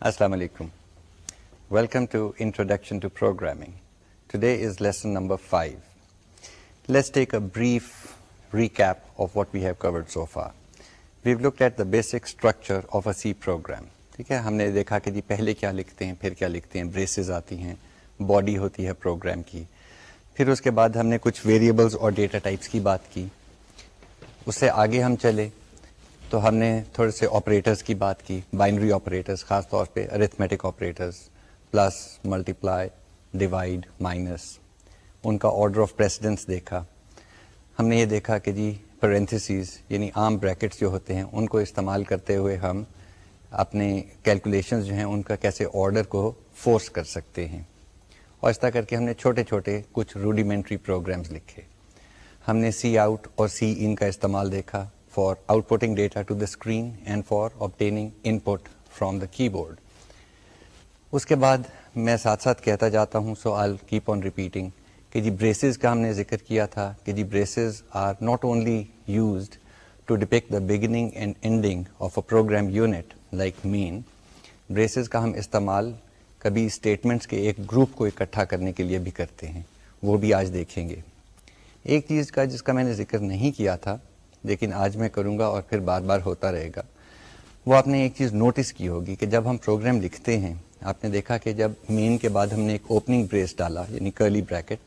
Assalamu alaikum. Welcome to Introduction to Programming. Today is lesson number five. Let's take a brief recap of what we have covered so far. We've looked at the basic structure of a C program. ठीक है हमने देखा कि जी पहले क्या लिखते हैं फिर क्या लिखते हैं ब्रेसेस आती हैं बॉडी होती है प्रोग्राम की फिर उसके बाद हमने कुछ वेरिएबल्स और डेटा टाइप्स की बात की उससे आगे हम चले तो हमने थोड़े से ऑपरेटर्स की बात की बाइनरी ऑपरेटर्स खास तौर पे arithmetic operators plus multiply divide minus उनका ऑर्डर ऑफ प्रेसिडेंस देखा हमने ये देखा कि जी पेरेंथिस यानी आम ब्रैकेट्स जो होते हैं उनको इस्तेमाल करते हुए हम अपने कैलकुलेशंस जो हैं उनका कैसे ऑर्डर को फोर्स कर सकते हैं और इस तरह करके हमने छोटे छोटे कुछ रूडिमेंट्री प्रोग्राम्स लिखे हमने सी आउट और सी इन का इस्तेमाल देखा for outputting data to the screen and for obtaining input from the keyboard. उसके बाद मैं साथ साथ कहता जाता हूँ so I keep on repeating कि जी ब्रेसेस का हमने जिक्र किया था कि जी braces are not only used to depict the beginning and ending of a program unit like mean braces का हम इस्तेमाल कभी statements के एक group को इकट्ठा करने के लिए भी करते हैं वो भी आज देखेंगे एक चीज़ का जिसका मैंने जिक्र नहीं किया था लेकिन आज मैं करूंगा और फिर बार बार होता रहेगा वो आपने एक चीज़ नोटिस की होगी कि जब हम प्रोग्राम लिखते हैं आपने देखा कि जब मेन के बाद हमने एक ओपनिंग ब्रेस डाला यानी कर्ली ब्रैकेट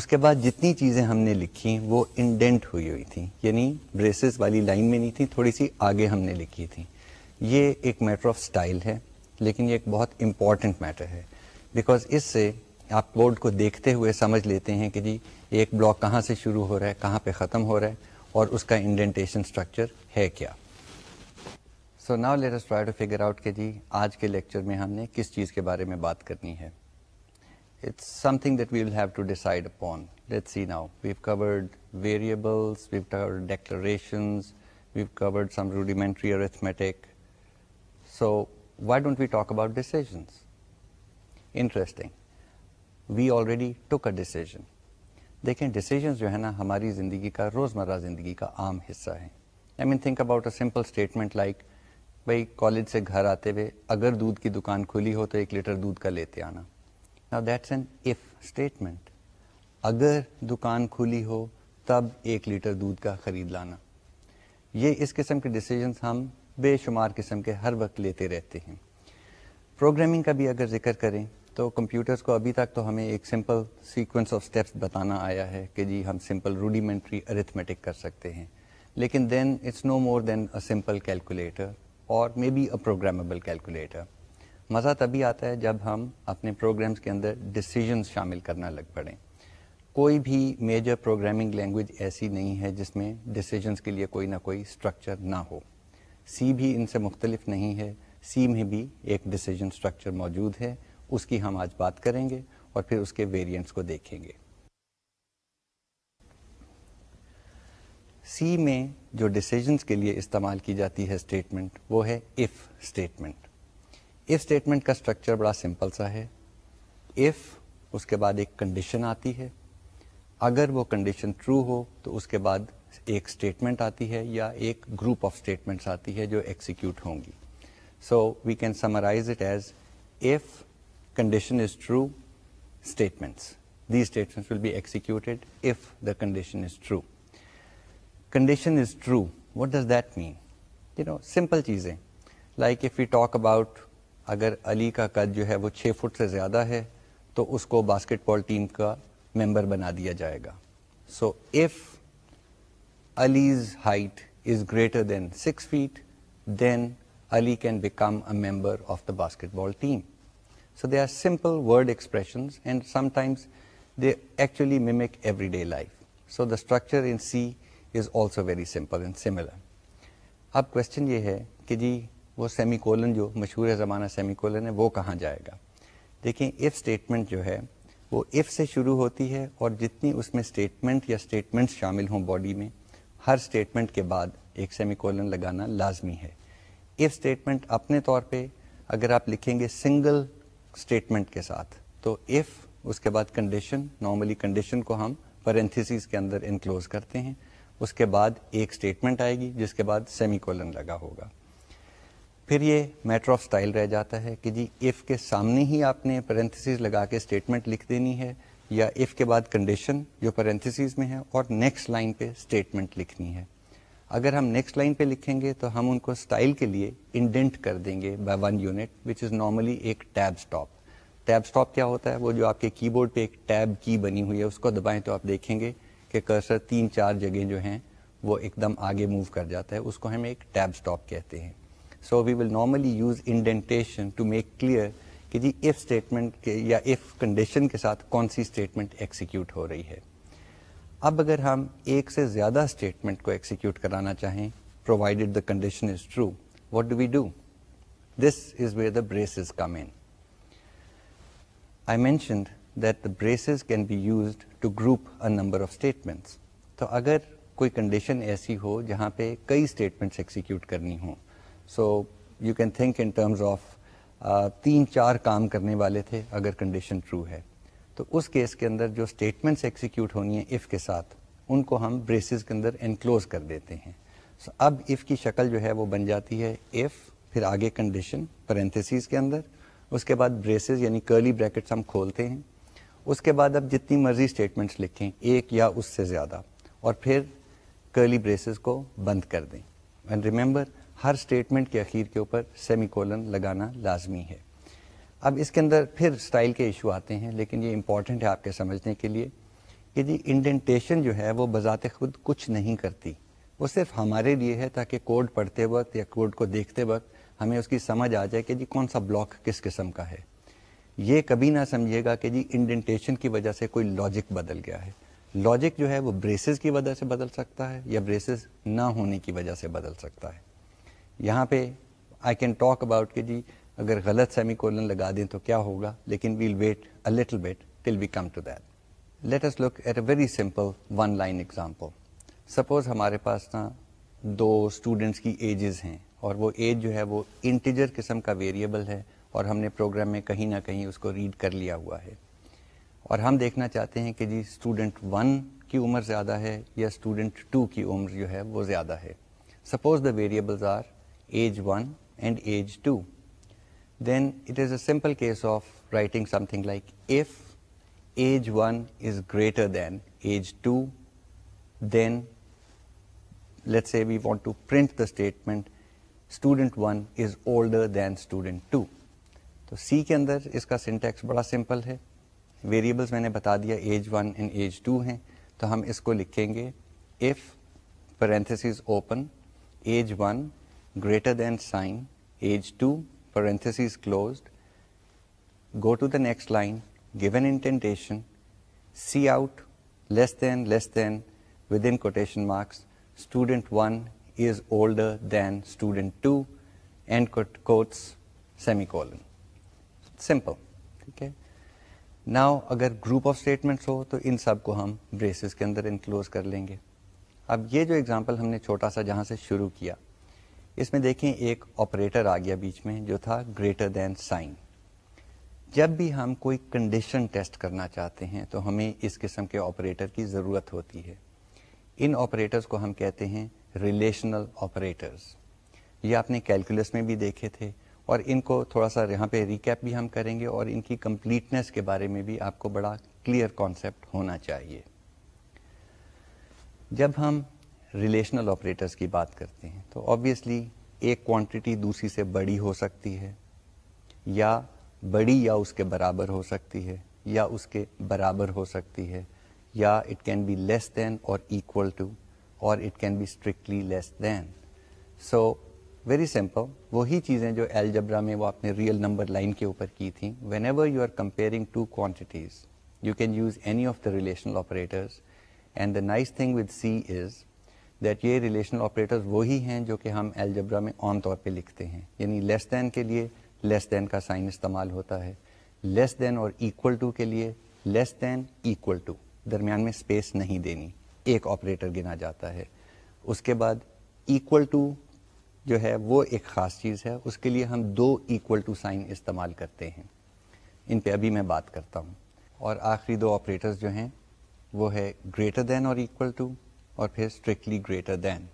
उसके बाद जितनी चीज़ें हमने लिखी वो इंडेंट हुई हुई थी यानी ब्रेसेस वाली लाइन में नहीं थी थोड़ी सी आगे हमने लिखी थी ये एक मैटर ऑफ स्टाइल है लेकिन ये एक बहुत इम्पॉर्टेंट मैटर है बिकॉज इससे आप बोर्ड को देखते हुए समझ लेते हैं कि जी एक ब्लॉक कहाँ से शुरू हो रहा है कहाँ पे ख़त्म हो रहा है और उसका इंडेंटेशन स्ट्रक्चर है क्या so now let us try to figure out कि जी आज के लेक्चर में हमने किस चीज़ it's something that we will have to decide upon. Let's see now. We've covered variables, we've covered declarations, we've covered some rudimentary arithmetic. So why don't we talk about decisions? Interesting. We already took a decision. देखें decision जो है ना हमारी ज़िंदगी का रोज़मर्रा ज़िंदगी का आम हिस्सा है I mean think about a simple statement like भाई कॉलेज से घर आते हुए अगर दूध की दुकान खुली हो तो एक लीटर दूध का लेते आना now that's an if statement अगर दुकान खुली हो तब एक लीटर दूध का ख़रीद लाना ये इस किस्म के डिसीजन हम बेशुमार किस्म के हर वक्त लेते रहते हैं प्रोग्रामिंग का भी अगर जिक्र करें तो कंप्यूटर्स को अभी तक तो हमें एक सिंपल सीक्वेंस ऑफ स्टेप्स बताना आया है कि जी हम सिंपल रूडीमेंट्री अरिथमेटिक कर सकते हैं लेकिन then it's no more than a simple calculator और maybe a programmable calculator मज़ा तभी आता है जब हम अपने प्रोग्राम्स के अंदर डिसीजन शामिल करना लग पड़ें कोई भी मेजर प्रोग्रामिंग लैंग्वेज ऐसी नहीं है जिसमें डिसीजंस के लिए कोई ना कोई स्ट्रक्चर ना हो सी भी इनसे मुख्तलिफ नहीं है सी में भी एक डिसीजन स्ट्रक्चर मौजूद है उसकी हम आज बात करेंगे और फिर उसके वेरिएंट्स को देखेंगे सी में जो डिसीजंस के लिए इस्तेमाल की जाती है स्टेटमेंट वो है इफ़ स्टेटमेंट इफ स्टेटमेंट का स्ट्रक्चर बड़ा सिंपल सा है इफ़ उसके बाद एक कंडीशन आती है अगर वो कंडीशन ट्रू हो तो उसके बाद एक स्टेटमेंट आती है या एक ग्रुप ऑफ स्टेटमेंट्स आती है जो एक्सिक्यूट होंगी so we can summarise it as if condition is true statements these statements will be executed if the condition is true condition is true what does that mean you know simple cheeze like if we talk about agar ali ka kad jo hai wo 6 foot se zyada hai to usko basketball team ka member bana diya jayega so if ali's height is greater than 6 feet then ali can become a member of the basketball team So they are simple word expressions and sometimes they actually mimic everyday life. So the structure in C is also very simple and similar. अब question ये है कि जी वो semi colon जो मशहूर ज़माना semi colon है वो कहाँ जाएगा देखें इफ़ स्टेटमेंट जो है वो इफ़ से शुरू होती है और जितनी उसमें स्टेटमेंट या स्टेटमेंट्स शामिल हों बॉडी में हर स्टेटमेंट के बाद एक सेमी कोलन लगाना लाजमी है इफ़ स्टेटमेंट अपने तौर पे अगर आप लिखेंगे सिंगल स्टेटमेंट के साथ तो इफ़ उसके बाद कंडीशन नॉर्मली कंडीशन को हम परेंथिस के अंदर इनक्लोज करते हैं उसके बाद एक स्टेटमेंट आएगी जिसके बाद सेमी कोलन लगा होगा फिर ये मैटर ऑफ स्टाइल रह जाता है कि जी इफ़ के सामने ही आपने पेरेंथिस लगा के स्टेटमेंट लिख देनी है या इफ़ के बाद कंडीशन जो पेरेंथिस में है और नेक्स्ट लाइन पे स्टेटमेंट लिखनी है अगर हम नेक्स्ट लाइन पे लिखेंगे तो हम उनको स्टाइल के लिए इंडेंट कर देंगे by one unit which is normally एक टैब स्टॉप टैब स्टॉप क्या होता है वो जो आपके कीबोर्ड पे एक टैब की बनी हुई है उसको दबाएं तो आप देखेंगे कि कर्सर तीन चार जगह जो हैं वो एकदम आगे मूव कर जाता है उसको हम एक टैब स्टॉप कहते हैं so we will normally use indentation to make clear कि जी इफ़ स्टेटमेंट के या इफ़ कंडीशन के साथ कौन सी स्टेटमेंट एक्सिक्यूट हो रही है अब अगर हम एक से ज़्यादा स्टेटमेंट को एक्सिक्यूट कराना चाहें provided the condition is true what do we do this is where the braces come in I mentioned that the braces can be used to group a number of statements तो अगर कोई condition ऐसी हो जहाँ पे कई statements execute करनी हो so you can think in terms of तीन चार काम करने वाले थे अगर कंडीशन ट्रू है तो उस केस के अंदर जो स्टेटमेंट्स एग्जीक्यूट होनी है इफ़ के साथ उनको हम ब्रेसेस के अंदर इनक्लोज कर देते हैं सो so, अब इफ़ की शक्ल जो है वो बन जाती है इफ़ फिर आगे कंडीशन परेंथेसिस के अंदर उसके बाद ब्रेसेस यानी कर्ली ब्रैकेट्स हम खोलते हैं उसके बाद अब जितनी मर्जी स्टेटमेंट्स लिखें एक या उससे ज़्यादा और फिर कर्ली ब्रेसेस को बंद कर दें एंड रिमेंबर हर स्टेटमेंट के अखीर के ऊपर सेमी लगाना लाजमी है अब इसके अंदर फिर स्टाइल के इशू आते हैं लेकिन ये इम्पॉर्टेंट है आपके समझने के लिए कि जी इंडेंटेशन जो है वो बजाते खुद कुछ नहीं करती वो सिर्फ हमारे लिए है ताकि कोड पढ़ते वक्त या कोड को देखते वक्त हमें उसकी समझ आ जाए कि जी कौन सा ब्लॉक किस किस्म का है ये कभी ना समझिएगा कि जी इंडेंटेशन की वजह से कोई लॉजिक बदल गया है लॉजिक जो है वो ब्रेसेस की वजह से बदल सकता है या ब्रेसेस ना होने की वजह से बदल सकता है यहाँ पे आई कैन टॉक अबाउट कि जी अगर गलत सेमी कोलन लगा दें तो क्या होगा लेकिन we'll wait a little bit till we come to that let us look at a very simple one line example suppose हमारे पास ना दो स्टूडेंट्स की एजेस हैं और वो एज जो है वो इंटीजर किस्म का वेरिएबल है और हमने प्रोग्राम में कहीं ना कहीं उसको रीड कर लिया हुआ है और हम देखना चाहते हैं कि जी स्टूडेंट वन की उम्र ज़्यादा है या स्टूडेंट टू की उम्र जो है वो ज़्यादा है suppose the variables are age one and age two then it is a simple case of writing something like if age 1 is greater than age 2, then let's say we want to print the statement student 1 is older than student 2. تو سی کے اندر اس کا syntax بڑا simple ہے variables میں نے بتا دیا age one and age two ہیں تو ہم اس کو لکھیں گے if parentheses open age one greater than sign age two parentheses closed, go to the next line, give an indentation, see out, less than, less than, within quotation marks, student 1 is older than student 2, end quotes, semicolon. Simple. Okay? Now अगर group of statements हो तो इन सब braces हम braces के अंदर enclose कर लेंगे अब ये जो एग्जांपल हमने छोटा सा जहाँ से शुरू किया इसमें देखें एक ऑपरेटर आ गया बीच में जो था ग्रेटर देन साइन जब भी हम कोई कंडीशन टेस्ट करना चाहते हैं तो हमें इस किस्म के ऑपरेटर की ज़रूरत होती है इन ऑपरेटर्स को हम कहते हैं रिलेशनल ऑपरेटर्स ये आपने कैलकुलस में भी देखे थे और इनको थोड़ा सा यहाँ पे रिकैप भी हम करेंगे और इनकी कंप्लीटनेस के बारे में भी आपको बड़ा क्लियर कॉन्सेप्ट होना चाहिए जब हम रिलेशनल ऑपरेटर्स की बात करते हैं तो ऑब्वियसली एक क्वांटिटी दूसरी से बड़ी हो सकती है या बड़ी या उसके बराबर हो सकती है या उसके बराबर हो सकती है या it can be less than और इक्वल टू और it can be strictly less than so very simple वही चीज़ें जो एलजबरा में वो आपने रियल नंबर लाइन के ऊपर की थी whenever you are comparing two quantities you can use any of the relational operators and the nice thing with C is that ये रिलेशनल ऑपरेटर्स वही हैं जो कि हम एलजब्रा में आम तौर पे लिखते हैं यानी लेस दैन के लिए लेस दैन का साइन इस्तेमाल होता है लेस दैन और इक्वल टू के लिए लेस दैन इक्वल टू दरमियान में स्पेस नहीं देनी एक ऑपरेटर गिना जाता है उसके बाद इक्वल टू जो है वो एक ख़ास चीज़ है उसके लिए हम दो इक्वल टू साइन इस्तेमाल करते हैं इन पे अभी मैं बात करता हूँ और आखिरी दो ऑपरेटर्स जो हैं वो है ग्रेटर दैन और इक्वल टू और फिर स्ट्रिक्टली ग्रेटर देन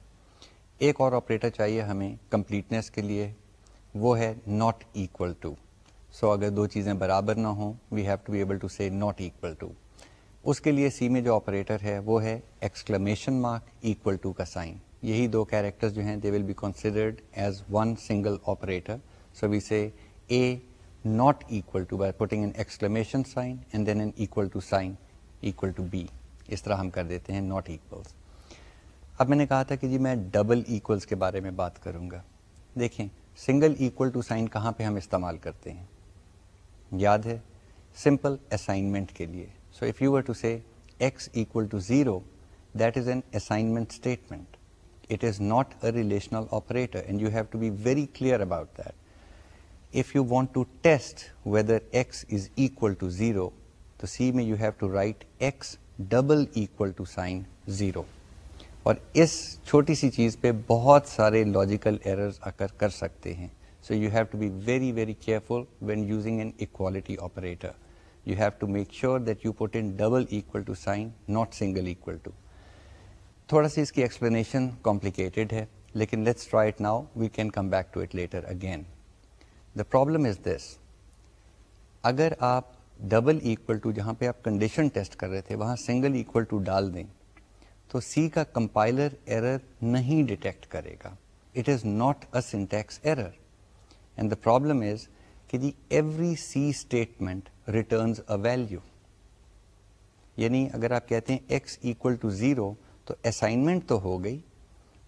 एक और ऑपरेटर चाहिए हमें कंप्लीटनेस के लिए वो है नॉट इक्वल टू सो अगर दो चीज़ें बराबर ना हों we have to be able to say not equal to उसके लिए सी में जो ऑपरेटर है वो है एक्सक्लेमेशन मार्क इक्वल टू का साइन यही दो कैरेक्टर्स जो हैं they will be considered as one single operator so we say a not equal to by putting an exclamation sign and then an equal to sign equal to be इस तरह हम कर देते हैं नॉट इक्वल्स अब मैंने कहा था कि जी मैं डबल इक्वल्स के बारे में बात करूंगा देखें सिंगल इक्वल टू साइन कहाँ पे हम इस्तेमाल करते हैं याद है सिंपल असाइनमेंट के लिए so if you were to say x equal to zero that is an assignment statement it is not a relational operator and you have to be very clear about that. If you want to test whether x is equal to 0, to see me you have to write x double equal to sign 0. और इस छोटी सी चीज़ पे बहुत सारे logical errors आकर कर सकते हैं so you have to be very very careful when using an equality operator you have to make sure that you put in double equal to sign not single equal to थोड़ा सी इसकी explanation complicated है लेकिन let's try it now we can come back to it later again the problem is this अगर आप double equal to जहाँ पे आप condition test कर रहे थे वहाँ सिंगल इक्वल टू डाल दें तो सी का कंपाइलर एरर नहीं डिटेक्ट करेगा it is not a syntax error and the problem is कि the every C statement returns a value यानी अगर आप कहते हैं एक्स इक्वल टू ज़ीरो तो असाइनमेंट तो हो गई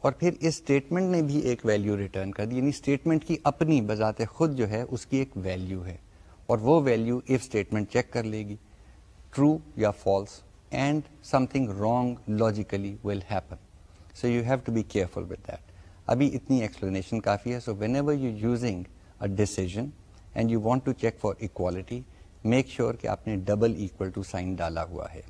और फिर इस स्टेटमेंट ने भी एक वैल्यू रिटर्न कर दी यानी स्टेटमेंट की अपनी बजाते खुद जो है उसकी एक वैल्यू है और वो वैल्यू इफ स्टेटमेंट चेक कर लेगी ट्रू या false and something wrong logically will happen. So you have to be careful with that. Abhi itni explanation kafi hai. So whenever you're using a decision and you want to check for equality, make sure ki aapne double equal to sign dala hua hai.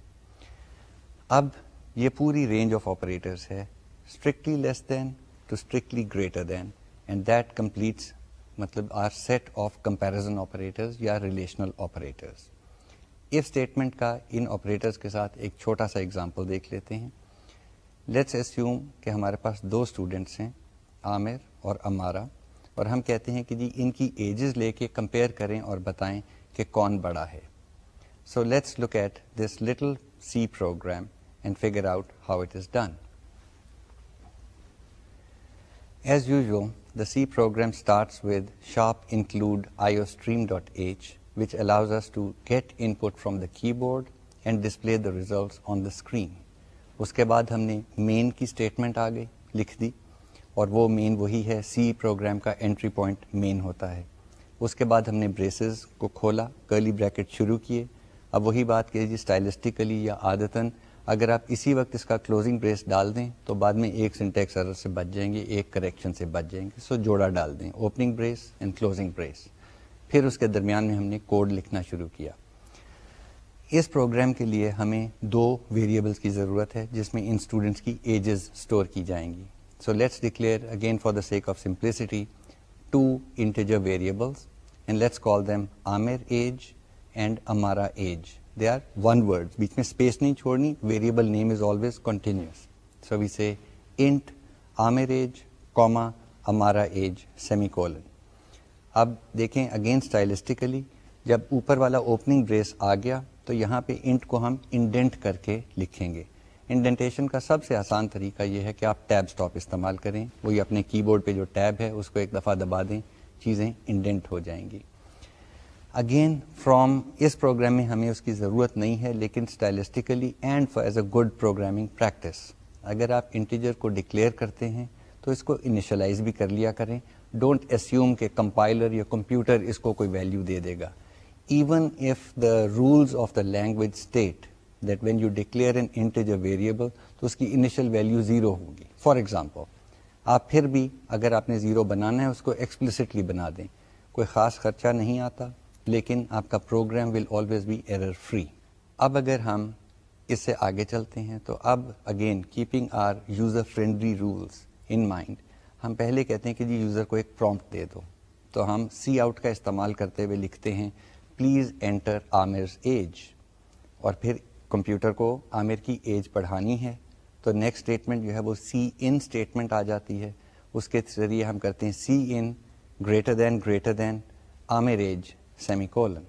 Ab ये puri range of operators hai, strictly less than to strictly greater than and that completes matlab our set of comparison operators या relational operators. If statement का इन operators के साथ एक छोटा सा example देख लेते हैं लेट्स एस्यूम के हमारे पास दो स्टूडेंट्स हैं आमिर और अमारा और हम कहते हैं कि जी इनकी एजेस लेके कंपेयर करें और बताएं कि कौन बड़ा है so let's look at this little C program and figure out how it is done as As usual, the C program include with stream dot iostream.h which allows us to get input from the keyboard and display the results on the screen. उसके बाद हमने main की statement आ गई लिख दी और वो main वही है सी प्रोग्राम का एंट्री पॉइंट मेन होता है उसके बाद हमने ब्रेसेस को खोला कर्ली ब्रैकेट शुरू किए अब वही बात कीजिए स्टाइलिस्टिकली या आदतन अगर आप इसी वक्त इसका क्लोजिंग ब्रेस डाल दें तो बाद में एक सिंटेक्स एरर से बच जाएंगे एक करेक्शन से बच जाएंगे सो जोड़ा डाल दें opening brace and closing brace फिर उसके दरमियान में हमने कोड लिखना शुरू किया इस प्रोग्राम के लिए हमें दो वेरिएबल्स की ज़रूरत है जिसमें इन स्टूडेंट्स की एजेस स्टोर की जाएंगी so let's declare again for the sake of simplicity two integer variables and let's call them Amir age and Amara age they are one word बीच में स्पेस नहीं छोड़नी variable name is always continuous so we say int Amir age comma Amara age semicolon अब देखें again stylistically जब ऊपर वाला opening brace आ गया तो यहाँ पे इंट को हम इंडेंट करके लिखेंगे इंडेंटेशन का सबसे आसान तरीका यह है कि आप टैब स्टॉप इस्तेमाल करें वही अपने कीबोर्ड पे जो टैब है उसको एक दफ़ा दबा दें चीज़ें इंडेंट हो जाएंगी अगेन फ्रॉम इस प्रोग्राम में हमें उसकी ज़रूरत नहीं है लेकिन stylistically and for as a good programming practice अगर आप इंटीजर को डिक्लेयर करते हैं तो इसको इनिशलाइज भी कर लिया करें डोंट एस्यूम कि कंपाइलर या कंप्यूटर इसको कोई वैल्यू दे देगा even if the rules of the language state that when you declare an integer variable तो उसकी initial value ज़ीरो होगी for example आप फिर भी अगर आपने ज़ीरो बनाना है उसको explicitly बना दें कोई ख़ास खर्चा नहीं आता लेकिन आपका program will always be error free अब अगर हम इससे आगे चलते हैं तो अब again keeping our user friendly rules in mind हम पहले कहते हैं कि जी यूज़र को एक प्रॉम्प्ट दे दो तो हम सी आउट का इस्तेमाल करते हुए लिखते हैं प्लीज़ एंटर आमिर एज और फिर कंप्यूटर को आमिर की एज बढ़ानी है तो नेक्स्ट स्टेटमेंट जो है वो सी इन स्टेटमेंट आ जाती है उसके जरिए हम करते हैं C in greater than greater than Amir age semicolon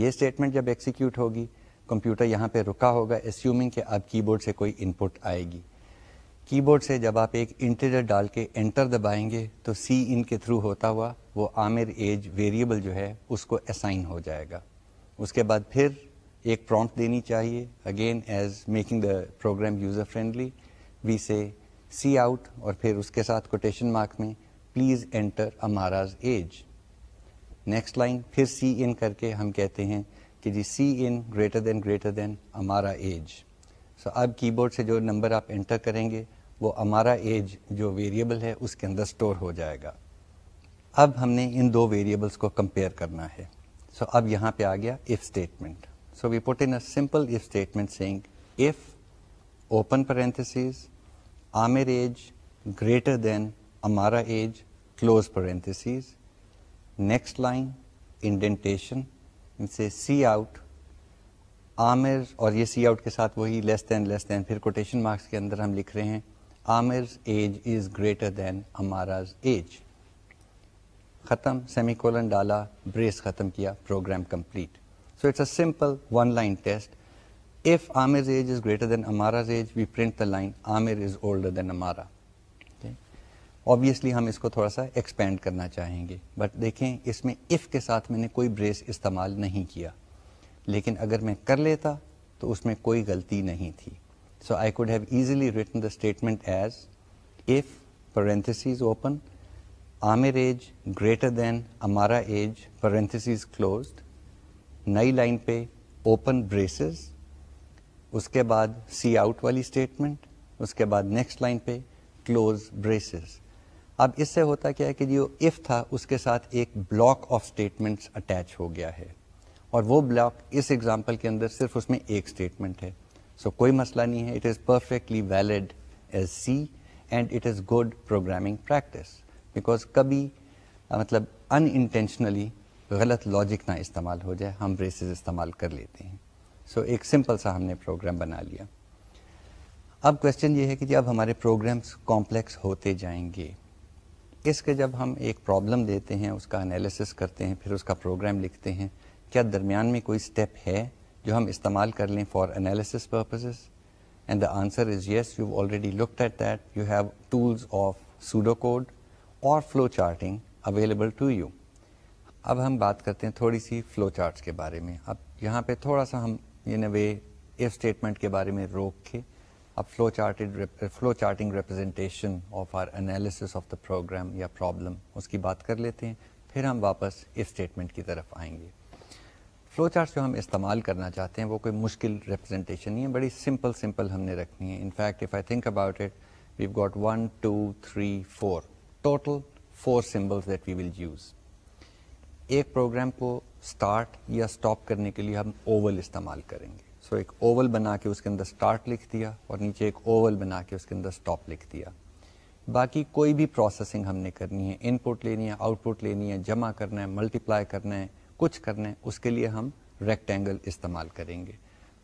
ये स्टेटमेंट जब एक्सिक्यूट होगी कंप्यूटर यहाँ पे रुका होगा एस्यूमिंग कि अब कीबोर्ड से कोई इनपुट आएगी कीबोर्ड से जब आप एक इंटीजर डाल के एंटर दबाएंगे तो सी इन के थ्रू होता हुआ वो आमिर एज वेरिएबल जो है उसको असाइन हो जाएगा उसके बाद फिर एक प्रॉम्प्ट देनी चाहिए again as making the program user friendly we say C out और फिर उसके साथ कोटेशन मार्क में please enter Amara's age next line फिर सी इन करके हम कहते हैं कि जी C in greater than greater than Amara age so so, अब कीबोर्ड से जो नंबर आप एंटर करेंगे वो हमारा एज जो वेरिएबल है उसके अंदर स्टोर हो जाएगा अब हमने इन दो वेरिएबल्स को कंपेयर करना है सो so, अब यहाँ पे आ गया if statement so we put in a simple if statement saying if open parentheses Amir age greater than हमारा age close parentheses next line indentation से सी आउट आमिर और ये सी आउट के साथ वही लेस दैन लेस दैन फिर कोटेशन मार्क्स के अंदर हम लिख रहे हैं Amir age is greater than Amara's age ख़त्म सेमी कोलन डाला ब्रेस ख़त्म किया program complete so it's a simple one line test if Amir's age is greater than Amara's age, we print the line Amir is older than Amara. Obviously okay. हम इसको थोड़ा सा expand करना चाहेंगे but देखें इसमें इफ़ के साथ मैंने कोई ब्रेस इस्तेमाल नहीं किया लेकिन अगर मैं कर लेता तो उसमें कोई गलती नहीं थी so I could have easily written the statement as if parentheses open, Amir age greater than Amara age, parentheses closed, नई लाइन पे open braces, उसके बाद see out वाली statement, उसके बाद next लाइन पे close braces. अब इससे होता क्या है कि जो इफ था उसके साथ एक ब्लॉक ऑफ स्टेटमेंट्स अटैच हो गया है और वो ब्लॉक इस एग्जाम्पल के अंदर सिर्फ उसमें एक स्टेटमेंट है सो so, कोई मसला नहीं है it is perfectly valid as C and it is good programming practice because कभी मतलब अनइंटेंशनली गलत लॉजिक ना इस्तेमाल हो जाए हम ब्रेसेस इस्तेमाल कर लेते हैं सो so, एक सिंपल सा हमने प्रोग्राम बना लिया अब क्वेश्चन ये है कि जब हमारे प्रोग्राम्स कॉम्प्लेक्स होते जाएंगे इसके जब हम एक प्रॉब्लम देते हैं उसका एनालिसिस करते हैं फिर उसका प्रोग्राम लिखते हैं क्या दरमियान में कोई स्टेप है जो हम इस्तेमाल कर लें for analysis purposes and the answer is yes you already looked at that you have tools of pseudo code और flow charting available to you अब हम बात करते हैं थोड़ी सी फ्लो चार्ट्स के बारे में अब यहाँ पे थोड़ा सा हम इन वे इफ स्टेटमेंट के बारे में रोक के अब flow charted flow charting representation of our analysis of the program या प्रॉब्लम उसकी बात कर लेते हैं फिर हम वापस इफ स्टेटमेंट की तरफ आएंगे फ्लो चार्ट्स जो हम इस्तेमाल करना चाहते हैं वो कोई मुश्किल रिप्रेजेंटेशन नहीं है बड़ी सिंपल सिंपल हमने रखनी है in fact if I think about it we got one two three four total four symbols that we will use एक प्रोग्राम को स्टार्ट या स्टॉप करने के लिए हम ओवल इस्तेमाल करेंगे सो so, एक ओवल बना के उसके अंदर स्टार्ट लिख दिया और नीचे एक ओवल बना के उसके अंदर स्टॉप लिख दिया बाकी कोई भी प्रोसेसिंग हमने करनी है इनपुट लेनी है आउटपुट लेनी है जमा करना है मल्टीप्लाई करना है कुछ करना है उसके लिए हम रेक्टेंगल इस्तेमाल करेंगे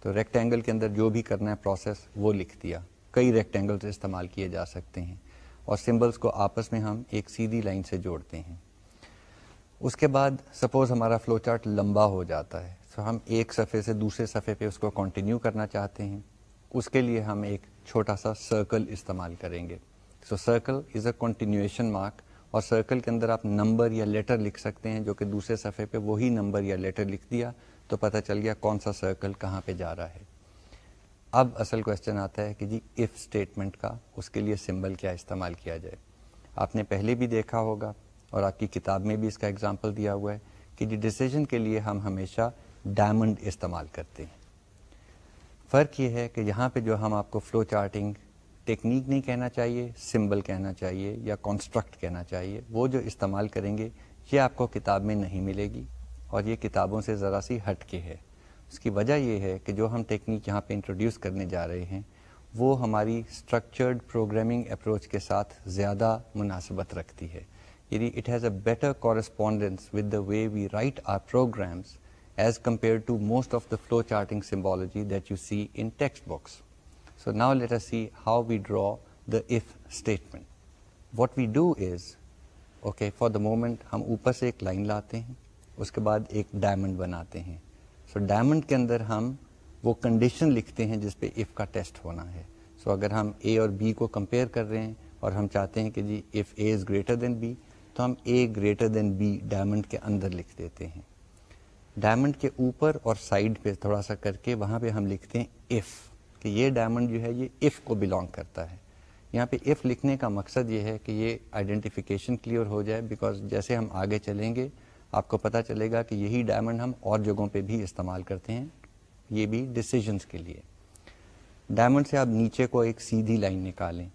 तो रेक्टेंगल के अंदर जो भी करना है प्रोसेस वो लिख दिया कई रेक्टेंगल्स इस्तेमाल किए जा सकते हैं और सिंबल्स को आपस में हम एक सीधी लाइन से जोड़ते हैं उसके बाद सपोज़ हमारा फ्लो चार्ट लंबा हो जाता है सो तो हम एक सफ़े से दूसरे सफ़े पे उसको कंटिन्यू करना चाहते हैं उसके लिए हम एक छोटा सा सर्कल इस्तेमाल करेंगे so circle is a continuation mark और सर्कल के अंदर आप नंबर या लेटर लिख सकते हैं जो कि दूसरे सफ़े पे वही नंबर या लेटर लिख दिया तो पता चल गया कौन सा सर्कल कहाँ पे जा रहा है अब असल क्वेश्चन आता है कि जी इफ़ स्टेटमेंट का उसके लिए सिंबल क्या इस्तेमाल किया जाए आपने पहले भी देखा होगा और आपकी किताब में भी इसका एग्ज़ाम्पल दिया हुआ है कि जी डिसीजन के लिए हम हमेशा डायमंड इस्तेमाल करते हैं फ़र्क ये है कि यहाँ पे जो हम आपको फ्लो चार्टिंग टेक्निक नहीं कहना चाहिए सिंबल कहना चाहिए या कॉन्स्ट्रक्ट कहना चाहिए वो जो इस्तेमाल करेंगे ये आपको किताब में नहीं मिलेगी और ये किताबों से ज़रा सी हट के है उसकी वजह यह है कि जो हम टेक्निक यहाँ पे इंट्रोड्यूस करने जा रहे हैं वो हमारी स्ट्रक्चर्ड प्रोग्रामिंग अप्रोच के साथ ज़्यादा मुनासबत रखती है यानी it has a better correspondence with the way we write our programs as compared to most of the flow charting symbology that you see in text books So now let us see how we draw the if statement. What we do is, okay, for the moment हम ऊपर से एक line लाते हैं उसके बाद एक diamond बनाते हैं सो so, डायमंड के अंदर हम वो कंडीशन लिखते हैं जिस पे इफ़ का टेस्ट होना है सो so, अगर हम ए और बी को कंपेयर कर रहे हैं और हम चाहते हैं कि जी if A is greater than b तो हम a greater than b diamond के अंदर लिख देते हैं डायमंड के ऊपर और साइड पे थोड़ा सा करके वहाँ पे हम लिखते हैं इफ़ कि ये डायमंड जो है ये इफ़ को बिलोंग करता है यहाँ पे इफ़ लिखने का मकसद ये है कि ये आइडेंटिफिकेशन क्लियर हो जाए बिकॉज जैसे हम आगे चलेंगे आपको पता चलेगा कि यही डायमंड हम और जगहों पे भी इस्तेमाल करते हैं ये भी डिसीजंस के लिए डायमंड से आप नीचे को एक सीधी लाइन निकालें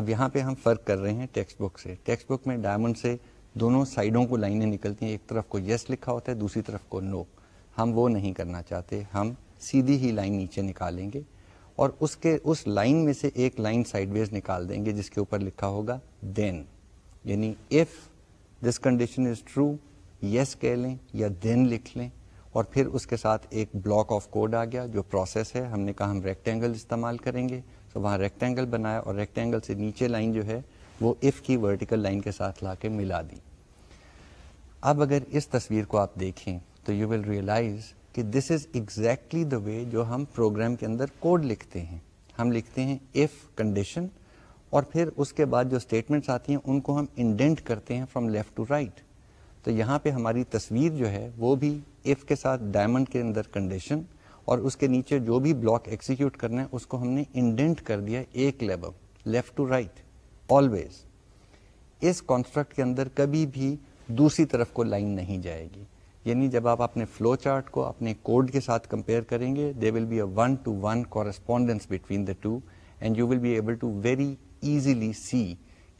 अब यहाँ पे हम फ़र्क कर रहे हैं टेक्स्ट बुक से टेक्स्ट बुक में डायमंड से दोनों साइडों को लाइनें निकलती हैं एक तरफ को येस लिखा होता है दूसरी तरफ को नो हम वो नहीं करना चाहते हम सीधी ही लाइन नीचे निकालेंगे और उसके उस लाइन में से एक लाइन साइडवेज निकाल देंगे जिसके ऊपर लिखा होगा देन यानी if this condition is true yes कह लें या देन लिख लें और फिर उसके साथ एक ब्लॉक ऑफ कोड आ गया जो प्रोसेस है हमने कहा हम रेक्टेंगल इस्तेमाल करेंगे तो वहाँ रेक्टेंगल बनाया और रेक्टेंगल से नीचे लाइन जो है वो इफ़ की वर्टिकल लाइन के साथ ला के मिला दी अब अगर इस तस्वीर को आप देखें तो यू विल रियलाइज़ कि this is exactly the way जो हम प्रोग्राम के अंदर कोड लिखते हैं हम लिखते हैं इफ़ कंडीशन और फिर उसके बाद जो स्टेटमेंट्स आती हैं उनको हम इंडेंट करते हैं फ्रॉम लेफ़्ट टू राइट तो यहाँ पे हमारी तस्वीर जो है वो भी इफ़ के साथ डायमंड के अंदर कंडीशन और उसके नीचे जो भी ब्लॉक एग्जीक्यूट करना है उसको हमने इंडेंट कर दिया एक level left to right always इस कॉन्स्ट्रक्ट के अंदर कभी भी दूसरी तरफ को लाइन नहीं जाएगी यानी जब आप अपने फ्लो चार्ट को अपने कोड के साथ कंपेयर करेंगे they will be a one to one correspondence between the two and you will be able to very easily see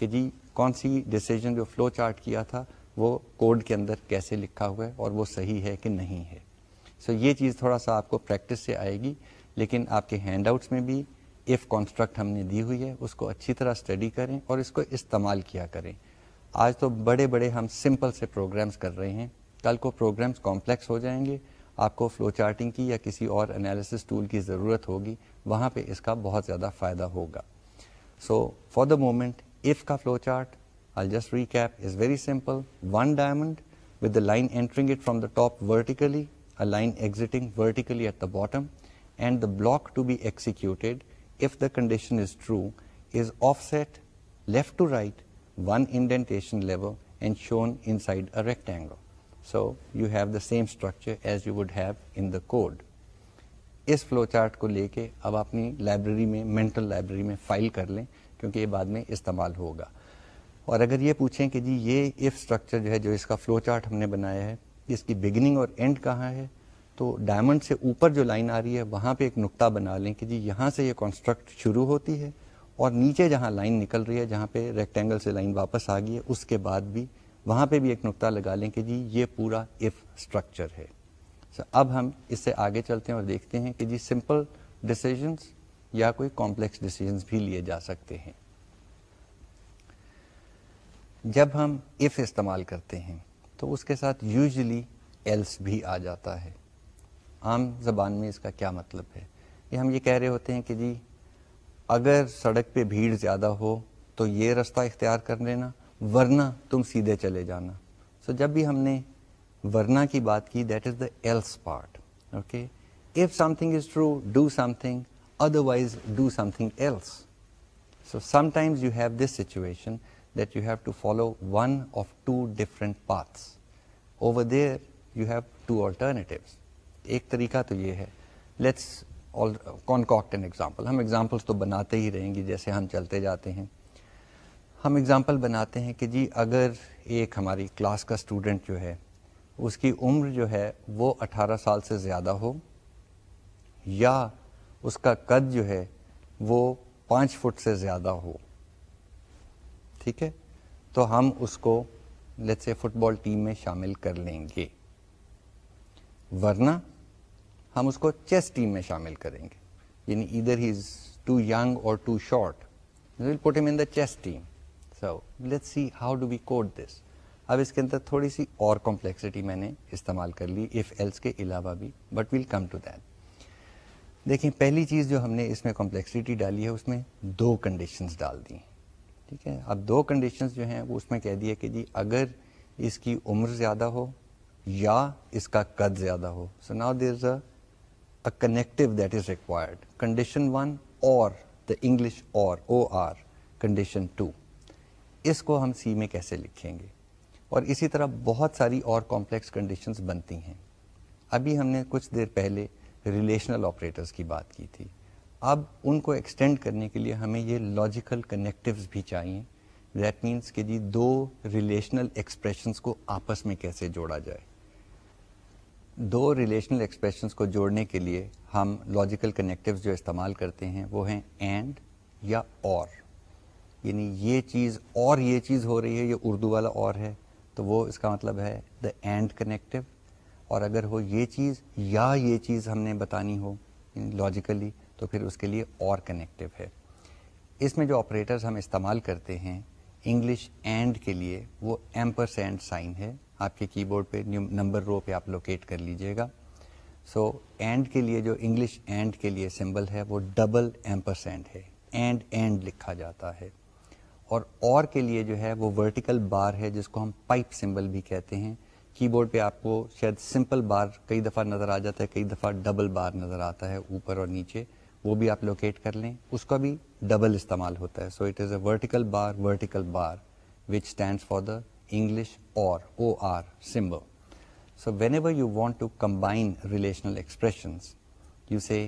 कि जी कौन सी डिसीजन जो फ्लो चार्ट किया था वो कोड के अंदर कैसे लिखा हुआ है और वो सही है कि नहीं है सो so, ये चीज़ थोड़ा सा आपको प्रैक्टिस से आएगी लेकिन आपके हैंडआउट्स में भी इफ़ कॉन्स्ट्रक्ट हमने दी हुई है उसको अच्छी तरह स्टडी करें और इसको इस्तेमाल किया करें आज तो बड़े बड़े हम सिंपल से प्रोग्राम्स कर रहे हैं कल को प्रोग्राम्स कॉम्प्लेक्स हो जाएंगे आपको फ्लो चार्टिंग की या किसी और एनालिसिस टूल की ज़रूरत होगी वहाँ पे इसका बहुत ज़्यादा फ़ायदा होगा So for the moment, if ka flowchart, I'll just recap, is very simple. One diamond with the line entering it from the top vertically, a line exiting vertically at the bottom, and the block to be executed, if the condition is true, is offset left to right, one indentation level, and shown inside a rectangle. So you have the same structure as you would have in the code. इस flow chart को लेके अब अपनी library में mental library में file कर लें क्योंकि ये बाद में इस्तेमाल होगा और अगर ये पूछें कि जी ये इफ़ स्ट्रक्चर जो है जो इसका फ्लो चार्ट हमने बनाया है इसकी बिगिनिंग और एंड कहाँ है तो डायमंड से ऊपर जो लाइन आ रही है वहाँ पे एक नुक्ता बना लें कि जी यहाँ से ये कंस्ट्रक्ट शुरू होती है और नीचे जहाँ लाइन निकल रही है जहाँ पे रेक्टेंगल से लाइन वापस आ गई है उसके बाद भी वहाँ पे भी एक नुक्ता लगा लें कि जी ये पूरा इफ़ स्ट्रक्चर है so, अब हम इससे आगे चलते हैं और देखते हैं कि जी सिंपल डिसीजंस या कोई कॉम्प्लेक्स डिसीजंस भी लिए जा सकते हैं जब हम इफ़ इस्तेमाल करते हैं तो उसके साथ यूजली एल्स भी आ जाता है आम जबान में इसका क्या मतलब है कि हम ये कह रहे होते हैं कि जी अगर सड़क पर भीड़ ज़्यादा हो तो ये रास्ता इख्तियार कर लेना वरना तुम सीधे चले जाना सो so, जब भी हमने वरना की बात की that is the else part okay if something is true do something otherwise do something else. So sometimes you have this situation that you have to follow one of two different paths. Over there you have two alternatives. एक तरीका तो ये है let's concoct an example हम examples तो बनाते ही रहेंगे जैसे हम चलते जाते हैं हम एग्ज़ाम्पल बनाते हैं कि जी अगर एक हमारी क्लास का स्टूडेंट जो है उसकी उम्र जो है वो 18 साल से ज़्यादा हो या उसका कद जो है वो पाँच फुट से ज़्यादा हो ठीक है तो हम उसको लेट्स से फुटबॉल टीम में शामिल कर लेंगे वरना हम उसको चेस टीम में शामिल करेंगे यानी either he is too young or too short will put him in the chess team so let's see how do we code this अब इसके अंदर थोड़ी सी और कॉम्प्लेक्सिटी मैंने इस्तेमाल कर ली इफ़ एल्स के अलावा भी but we'll come to that देखें पहली चीज़ जो हमने इसमें कॉम्प्लेक्सिटी डाली है उसमें दो कंडीशंस डाल दी ठीक है अब दो कंडीशंस जो हैं वो उसमें कह दिया कि जी अगर इसकी उम्र ज़्यादा हो या इसका कद ज़्यादा हो so now there is a connective that is required condition one or the English और ओ आर कंडीशन टू इसको हम सी में कैसे लिखेंगे और इसी तरह बहुत सारी और कॉम्प्लेक्स कंडीशंस बनती हैं अभी हमने कुछ देर पहले रिलेशनल ऑपरेटर्स की बात की थी अब उनको एक्सटेंड करने के लिए हमें ये लॉजिकल कनेक्टिव्स भी चाहिए दैट मीन्स कि जी दो रिलेशनल एक्सप्रेशंस को आपस में कैसे जोड़ा जाए दो रिलेशनल एक्सप्रेशंस को जोड़ने के लिए हम लॉजिकल कनेक्टिव्स जो इस्तेमाल करते हैं वो हैं एंड या और यानी ये चीज़ और ये चीज़ हो रही है ये उर्दू वाला और है तो वो इसका मतलब है द एंड कनेक्टिव और अगर हो ये चीज़ या ये चीज़ हमने बतानी हो लॉजिकली तो फिर उसके लिए और कनेक्टिव है इसमें जो ऑपरेटर्स हम इस्तेमाल करते हैं इंग्लिश एंड के लिए वो एम्पर सेंड साइन है आपके कीबोर्ड पे नंबर रो पे आप लोकेट कर लीजिएगा सो so, एंड के लिए जो इंग्लिश एंड के लिए सिंबल है वो डबल एम्पर सेंड है एंड एंड लिखा जाता है और और के लिए जो है वो वर्टिकल बार है जिसको हम पाइप सिंबल भी कहते हैं कीबोर्ड पे आपको शायद सिंपल बार कई दफ़ा नज़र आ जाता है कई दफ़ा डबल बार नज़र आता है ऊपर और नीचे वो भी आप लोकेट कर लें उसका भी डबल इस्तेमाल होता है so it is a vertical bar vertical bar which stand for the English और O R symbol so whenever you want to combine relational expressions you say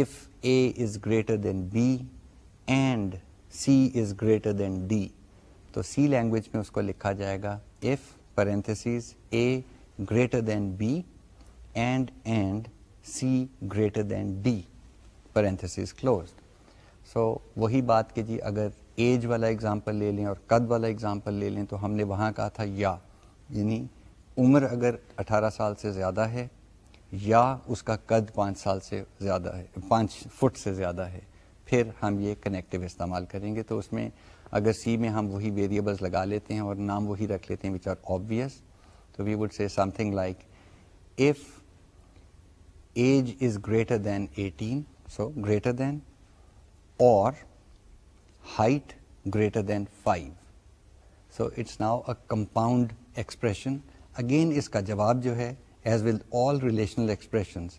if A is greater than B and C is greater than D तो C language में उसको लिखा जाएगा if parentheses a greater than b and and c greater than d parentheses closed so वही बात कि जी अगर एज वाला एग्जांपल ले लें और कद वाला एग्जांपल ले लें तो हमने वहाँ कहा था या यानी उम्र अगर 18 साल से ज़्यादा है या उसका कद पाँच साल से ज़्यादा है पाँच फुट से ज़्यादा है फिर हम ये कनेक्टिव इस्तेमाल करेंगे तो उसमें अगर सी में हम वही वेरिएबल्स लगा लेते हैं और नाम वही रख लेते हैं विच आर ऑब्वियस तो we would say something like if age is greater than 18 so greater than or height greater than 5 so it's now a compound expression again iska jawab jo hai as with all relational expressions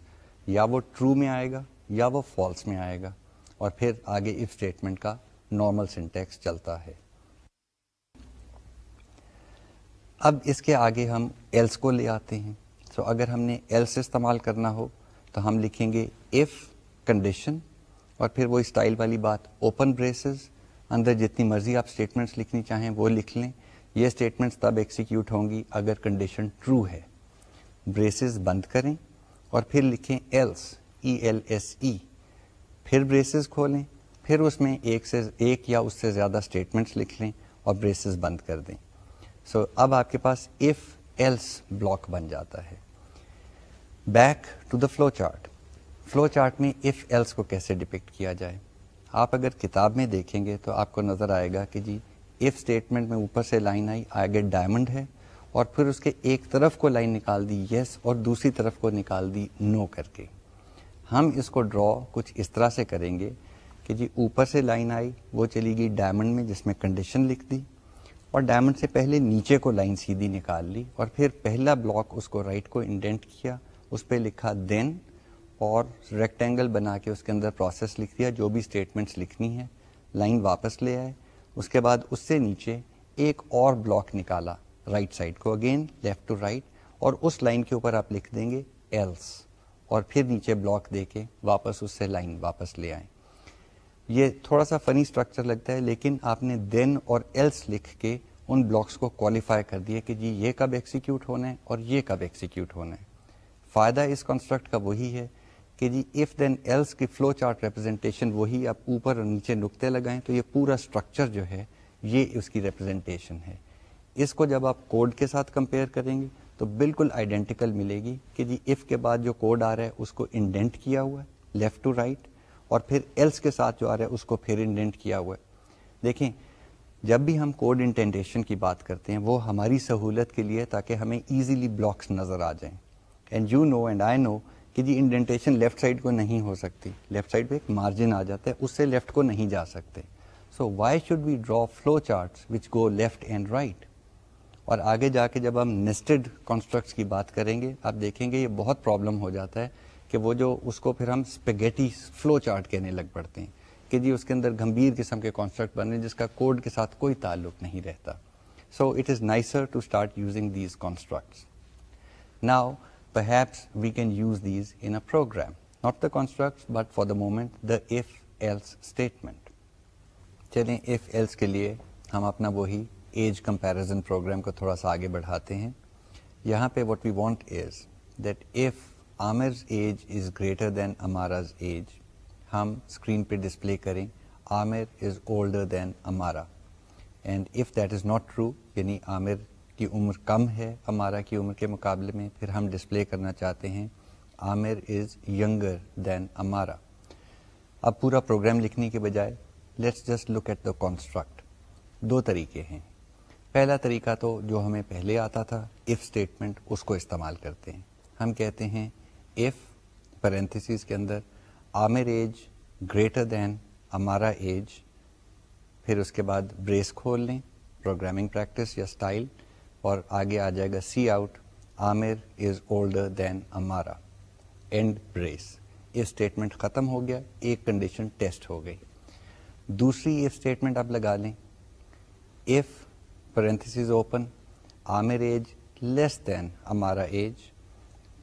ya wo true mein aayega ya wo false mein aayega और फिर आगे if statement का normal syntax चलता है अब इसके आगे हम एल्स को ले आते हैं सो so, अगर हमने एल्स इस्तेमाल करना हो तो हम लिखेंगे इफ़ कंडीशन और फिर वो स्टाइल वाली बात ओपन ब्रेसेस अंदर जितनी मर्जी आप स्टेटमेंट्स लिखनी चाहें वो लिख लें ये स्टेटमेंट्स तब एक्सिक्यूट होंगी अगर कंडीशन ट्रू है ब्रेसेस बंद करें और फिर लिखें else E L S E फिर ब्रेसेस खोलें फिर उसमें एक से एक या उससे ज़्यादा स्टेटमेंट्स लिख लें और ब्रेसेस बंद कर दें सो so, अब आपके पास इफ़ एल्स ब्लॉक बन जाता है back to the flow chart flow chart में इफ़ एल्स को कैसे डिपिक्ट किया जाए आप अगर किताब में देखेंगे तो आपको नज़र आएगा कि जी इफ़ स्टेटमेंट में ऊपर से लाइन आई आगे डायमंड है और फिर उसके एक तरफ को लाइन निकाल दी येस और दूसरी तरफ को निकाल दी नो करके हम इसको ड्रॉ कुछ इस तरह से करेंगे कि जी ऊपर से लाइन आई वो चली गई डायमंड में जिसमें कंडीशन लिख दी और डायमंड से पहले नीचे को लाइन सीधी निकाल ली और फिर पहला ब्लॉक उसको राइट को इंडेंट किया उस पर लिखा देन और रेक्टेंगल बना के उसके अंदर प्रोसेस लिख दिया जो भी स्टेटमेंट्स लिखनी है लाइन वापस ले आए उसके बाद उससे नीचे एक और ब्लॉक निकाला राइट साइड को अगेन लेफ्ट टू राइट और उस लाइन के ऊपर आप लिख देंगे एल्स और फिर नीचे ब्लॉक दे के वापस उससे लाइन वापस ले आए ये थोड़ा सा फनी स्ट्रक्चर लगता है लेकिन आपने देन और एल्स लिख के उन ब्लॉक्स को क्वालिफाई कर दिया कि जी ये कब एक्सिक्यूट होना है और ये कब एक्सिक्यूट होना है फ़ायदा इस कंस्ट्रक्ट का वही है कि जी इफ़ देन एल्स की फ्लो चार्ट रिप्रेजेंटेशन वही आप ऊपर और नीचे नुकते लगाएं तो ये पूरा स्ट्रक्चर जो है ये उसकी रिप्रेजेंटेशन है इसको जब आप कोड के साथ कंपेयर करेंगे तो बिल्कुल आइडेंटिकल मिलेगी कि जी इफ़ के बाद जो कोड आ रहा है उसको इंडेंट किया हुआ है लेफ़्ट टू राइट और फिर एल्स के साथ जो आ रहा है उसको फिर इंडेंट किया हुआ है देखें जब भी हम कोड इंटेंटेशन की बात करते हैं वो हमारी सहूलत के लिए ताकि हमें ईजीली ब्लॉक्स नज़र आ जाए and you know and I know कि जी इंडेंटेशन लेफ़्ट साइड को नहीं हो सकती लेफ़्ट साइड पर एक मार्जिन आ जाता है उससे लेफ़्ट को नहीं जा सकते so why should we draw flow chart which go left and right और आगे जाके जब हम नेस्टेड कॉन्स्ट्रक्ट की बात करेंगे आप देखेंगे ये बहुत प्रॉब्लम हो जाता है कि वो जो उसको फिर हम स्पेगेटी फ्लो चार्ट कहने लग पड़ते हैं कि जी उसके अंदर गंभीर किस्म के कॉन्स्ट्रक्ट बन बने जिसका कोड के साथ कोई ताल्लुक नहीं रहता so it is nicer to start using these constructs now perhaps we can use these in a program. Not the constructs, but for the moment, the if-else statement. चलें if-else के लिए हम अपना वही एज कंपैरिजन प्रोग्राम को थोड़ा सा आगे बढ़ाते हैं यहाँ पे what we want is that if Amir's age is greater than Amara's age हम स्क्रीन पे डिस्प्ले करें Amir is older than Amara and if that is not true यानी आमिर की उम्र कम है अमारा की उम्र के मुकाबले में फिर हम डिस्प्ले करना चाहते हैं आमिर इज़ यंगर देन अमारा अब पूरा प्रोग्राम लिखने के बजाय let's just look at the construct दो तरीके हैं पहला तरीका तो जो हमें पहले आता था इफ़ स्टेटमेंट उसको इस्तेमाल करते हैं हम कहते हैं इफ़ पैरेंथिस के अंदर Amir age greater than Amara age फिर उसके बाद ब्रेस खोल लें प्रोग्रामिंग प्रैक्टिस या स्टाइल और आगे आ जाएगा C out Amir is older than Amara and brace ये स्टेटमेंट ख़त्म हो गया एक कंडीशन टेस्ट हो गई दूसरी ये स्टेटमेंट आप लगा लें if parentheses open, Amir age less than हमारा एज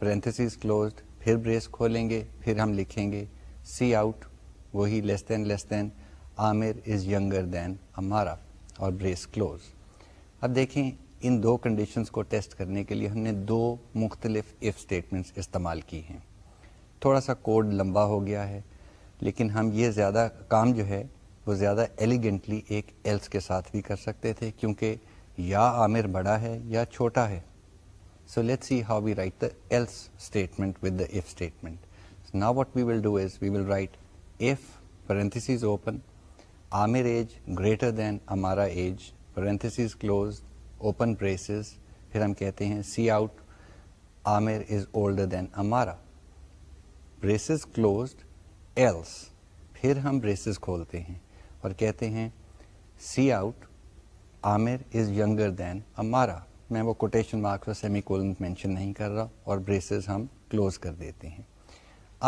parentheses closed, फिर ब्रेस खोलेंगे फिर हम लिखेंगे सी आउट वही less than less than Amir is younger than Amara और ब्रेस क्लोज अब देखें इन दो कंडीशंस को टेस्ट करने के लिए हमने दो मुख्तलिफ इफ़ स्टेटमेंट्स इस्तेमाल की हैं थोड़ा सा कोड लंबा हो गया है लेकिन हम ये ज़्यादा काम जो है वो ज़्यादा एलिगेंटली एक एल्स के साथ भी कर सकते थे क्योंकि या आमिर बड़ा है या छोटा है so let's see how we write the else statement with the if statement ना what we will do is we will write if parentheses open Amir age greater than Amara age parenthesis close open braces फिर हम कहते हैं C out Amir is older than Amara braces close else फिर हम braces खोलते हैं और कहते हैं C out Amir is younger than Amara मैं वो कोटेशन मार्क्स और सेमी कोलन मैंशन नहीं कर रहा और ब्रेसेस हम क्लोज़ कर देते हैं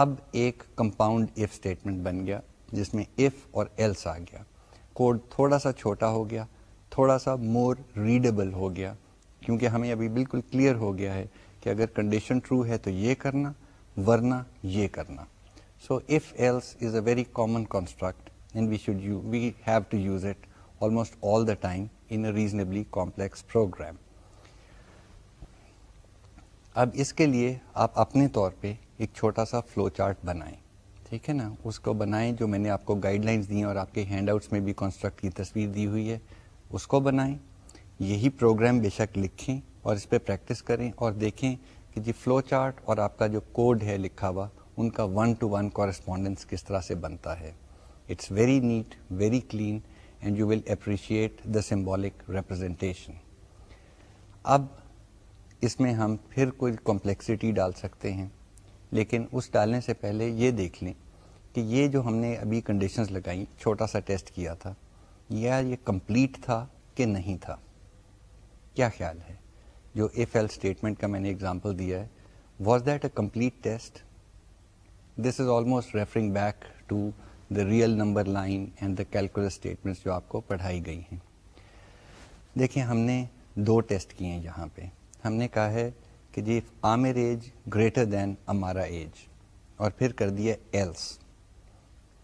अब एक कंपाउंड इफ़ स्टेटमेंट बन गया जिसमें इफ़ और एल्स आ गया कोड थोड़ा सा छोटा हो गया थोड़ा सा मोर रीडेबल हो गया क्योंकि हमें अभी बिल्कुल क्लियर हो गया है कि अगर कंडीशन ट्रू है तो ये करना वरना ये करना so if else is a very common construct and we should use, we have to use it almost all the time in a reasonably complex program. अब इसके लिए आप अपने तौर पे एक छोटा सा फ्लो चार्ट बनाएं ठीक है ना उसको बनाएं जो मैंने आपको गाइडलाइंस दी हैं और आपके हैंडआउट्स में भी कंस्ट्रक्ट की तस्वीर दी हुई है उसको बनाएं यही प्रोग्राम बेशक लिखें और इस पर प्रैक्टिस करें और देखें कि जी फ्लो चार्ट और आपका जो कोड है लिखा हुआ उनका वन टू वन कॉरस्पॉन्डेंस किस तरह से बनता है It is very neat, very clean and you will appreciate the symbolic representation. अब इसमें हम फिर कोई कॉम्प्लेक्सिटी डाल सकते हैं लेकिन उस डालने से पहले ये देख conditions कि ये जो हमने अभी कंडीशंस लगाई छोटा सा टेस्ट किया था या ये कंप्लीट your कि नहीं था क्या ख्याल है जो was that a complete test. This is almost referring back to. The real number line and the calculus statements जो आपको पढ़ाई गई हैं देखिए हमने दो टेस्ट किए हैं यहाँ पे हमने कहा है कि जी Amir age greater than Amara age और फिर कर दिया एल्स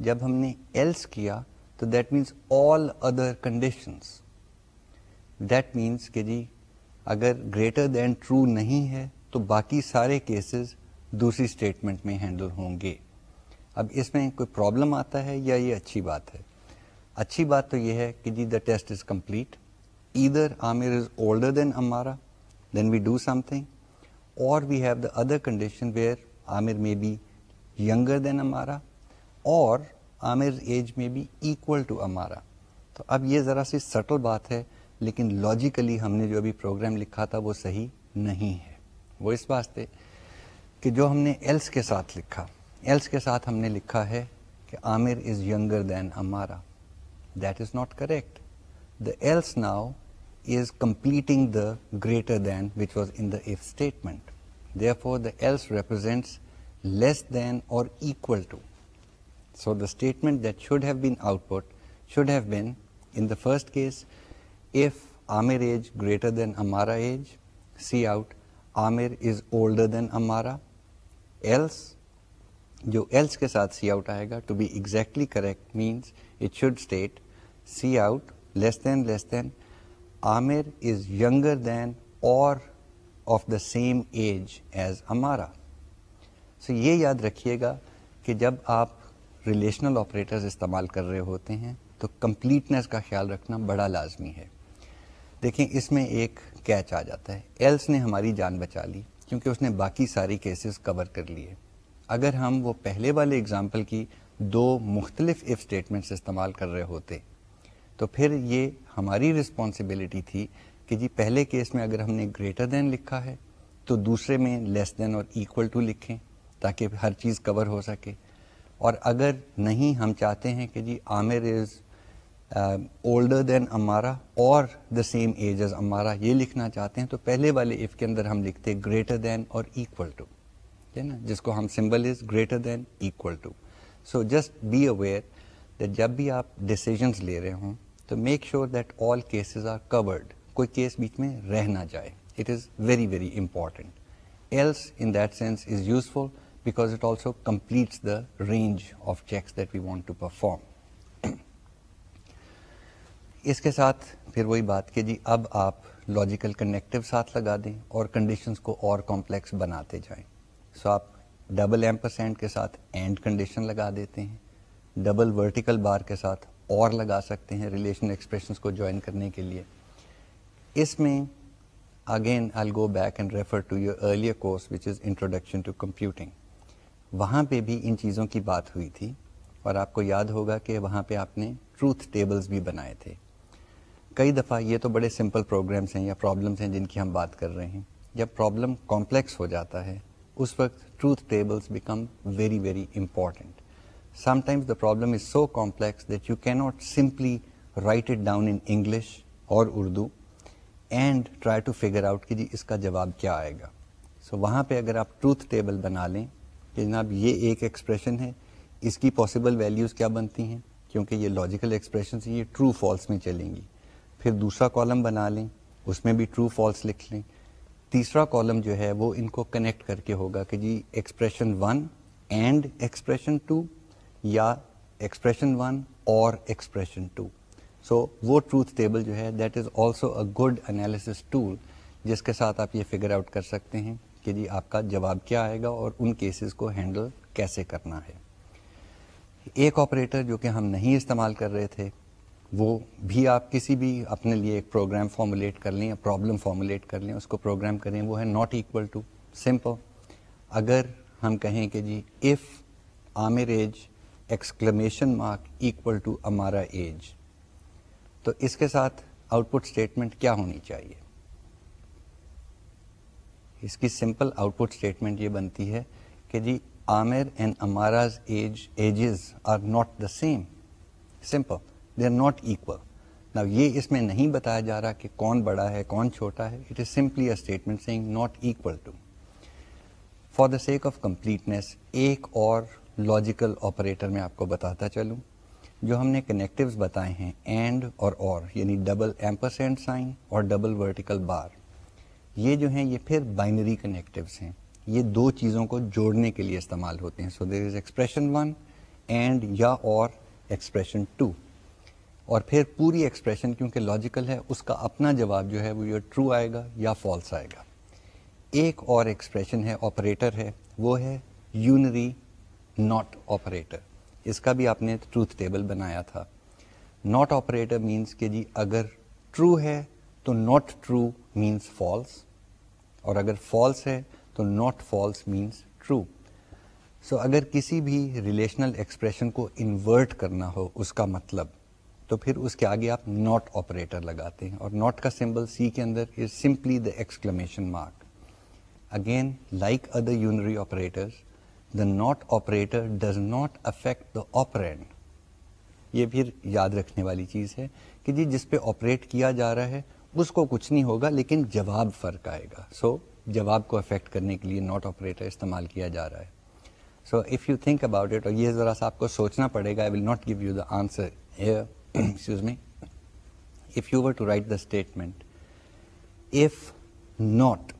जब हमने एल्स किया तो that means all other conditions that means कि जी अगर ग्रेटर दैन ट्रू नहीं है तो बाकी सारे केसेस दूसरी स्टेटमेंट में हैंडल होंगे अब इसमें कोई प्रॉब्लम आता है या ये अच्छी बात है अच्छी बात तो ये है कि जी the test is complete either Amir is older than Amara, then we do something, or we have the other condition where Amir may be younger than Amara, or Amir's age may be equal to Amara. तो अब ये ज़रा सी subtle बात है लेकिन logically हमने जो अभी प्रोग्राम लिखा था वो सही नहीं है वो इस वास्ते कि जो हमने एल्स के साथ लिखा एल्स के साथ हमने लिखा है कि Amir is younger than Amara that is not correct the else is completing the greater than which was in the if statement. Therefore, the else represents less than or equal to. So, the statement that should have been output should have been, in the first case, if Amir age greater than Amara age, see out, Amir is older than Amara, else जो else के साथ C out आएगा to be exactly correct means it should state C out less than less than Amir is younger than और of the same age age Amara सो ये याद रखिएगा कि जब आप रिलेशनल ऑपरेटर्स इस्तेमाल कर रहे होते हैं तो कंप्लीटनेस का ख्याल रखना बड़ा लाजमी है देखें इसमें एक कैच आ जाता है एल्स ने हमारी जान बचा ली क्योंकि उसने बाकी सारी केसेस कवर कर लिए अगर हम वो पहले वाले एग्ज़ाम्पल की दो मुख्तलिफ इफ़ स्टेटमेंट्स इस्तेमाल कर रहे होते तो फिर ये हमारी रिस्पॉन्सिबिलिटी थी कि जी पहले केस में अगर हमने ग्रेटर देन लिखा है तो दूसरे में लेस देन और इक्वल टू लिखें ताकि हर चीज़ कवर हो सके और अगर नहीं हम चाहते हैं कि जी Amir is older than Amara और द सेम एज एज अमारा ये लिखना चाहते हैं तो पहले वाले इफ़ के अंदर हम लिखते ग्रेटर देन और इक्वल टू है ना जिसको हम symbol is greater than equal to so just be aware that जब भी आप डिसीजंस ले रहे हों तो make sure that all cases are covered कोई केस बीच में रह ना जाए it is very very important else in that sense is useful because it also completes the range of checks that we want to perform. इसके साथ फिर वही बात कि जी अब आप लॉजिकल कनेक्टिव साथ लगा दें और कंडीशंस को और कॉम्प्लेक्स बनाते जाएं सो आप डबल एम्परसेंड के साथ एंड कंडीशन लगा देते हैं डबल वर्टिकल बार के साथ और लगा सकते हैं रिलेशन एक्सप्रेशन को ज्वाइन करने के लिए इसमें again I go back and refer to your earlier course which is introduction to computing वहाँ पर भी इन चीज़ों की बात हुई थी और आपको याद होगा कि वहाँ पर आपने ट्रूथ टेबल्स भी बनाए थे कई दफ़ा ये तो बड़े सिंपल प्रोग्राम्स हैं या प्रॉब्लम्स हैं जिनकी हम बात कर रहे हैं जब प्रॉब्लम कॉम्प्लेक्स हो जाता है उस वक्त truth tables become very very important the the is so complex complex you you not simply write it down in English और Urdu and try to figure out कि जी इसका जवाब क्या आएगा सो so, वहाँ पे अगर आप ट्रूथ टेबल बना लें कि जनाब ये एक एक्सप्रेशन है इसकी पॉसिबल वैल्यूज़ क्या बनती हैं क्योंकि ये लॉजिकल एक्सप्रेशन ये ट्रू फॉल्स में चलेंगी फिर दूसरा कॉलम बना लें उसमें भी ट्रू फॉल्स लिख लें तीसरा कॉलम जो है वो इनको कनेक्ट करके होगा कि जी expression one and expression two या एक्सप्रेशन वन और एक्सप्रेशन टू सो वो ट्रूथ टेबल जो है that is also a good analysis tool जिसके साथ आप ये फिगर आउट कर सकते हैं कि जी आपका जवाब क्या आएगा और उन केसेस को हैंडल कैसे करना है एक ऑपरेटर जो कि हम नहीं इस्तेमाल कर रहे थे वो भी आप किसी भी अपने लिए एक प्रोग्राम फॉर्मुलेट कर लें या प्रॉब्लम फॉर्मुलेट कर लें उसको प्रोग्राम करें वो है नॉट इक्वल टू सिंपल अगर हम कहें कि जी if Amir age exclamation mark equal to Amara age तो इसके साथ आउटपुट स्टेटमेंट क्या होनी चाहिए इसकी सिंपल आउटपुट स्टेटमेंट ये बनती है कि जी Amir and Amara's age ages are not the same simple they are not equal ना ये इसमें नहीं बताया जा रहा कि कौन बड़ा है कौन छोटा है it is simply a statement saying not equal to for the sake of completeness एक और लॉजिकल ऑपरेटर में आपको बताता चलूँ जो हमने कनेक्टिव्स बताए हैं एंड और और यानी डबल एम्परसेंट साइन और डबल वर्टिकल बार ये जो हैं ये फिर बाइनरी कनेक्टिव्स हैं ये दो चीज़ों को जोड़ने के लिए इस्तेमाल होते हैं so there is expression one and या और एक्सप्रेशन टू और फिर पूरी एक्सप्रेशन क्योंकि लॉजिकल है उसका अपना जवाब जो है वो ये ट्रू आएगा या फॉल्स आएगा एक और एक्सप्रेशन है ऑपरेटर है वो है यूनरी नॉट ऑपरेटर इसका भी आपने ट्रूथ टेबल बनाया था नॉट ऑपरेटर मीन्स कि जी अगर ट्रू है तो नॉट ट्रू मीन्स फॉल्स और अगर फॉल्स है तो not false means true so अगर किसी भी रिलेशनल एक्सप्रेशन को इन्वर्ट करना हो उसका मतलब तो फिर उसके आगे आप नॉट ऑपरेटर लगाते हैं और नॉट का सिंबल सी के अंदर is simply the exclamation mark again like other unary operator the not operator does not affect the operand ये फिर याद रखने वाली चीज़ है कि जी जिसपे ऑपरेट किया जा रहा है उसको कुछ नहीं होगा लेकिन जवाब फ़र्क आएगा सो so, जवाब को अफेक्ट करने के लिए नॉट ऑपरेटर इस्तेमाल किया जा रहा है so if you think about it और ये ज़रा सा आपको सोचना पड़ेगा I will not give you the answer excuse me, if you were to write the statement, if not,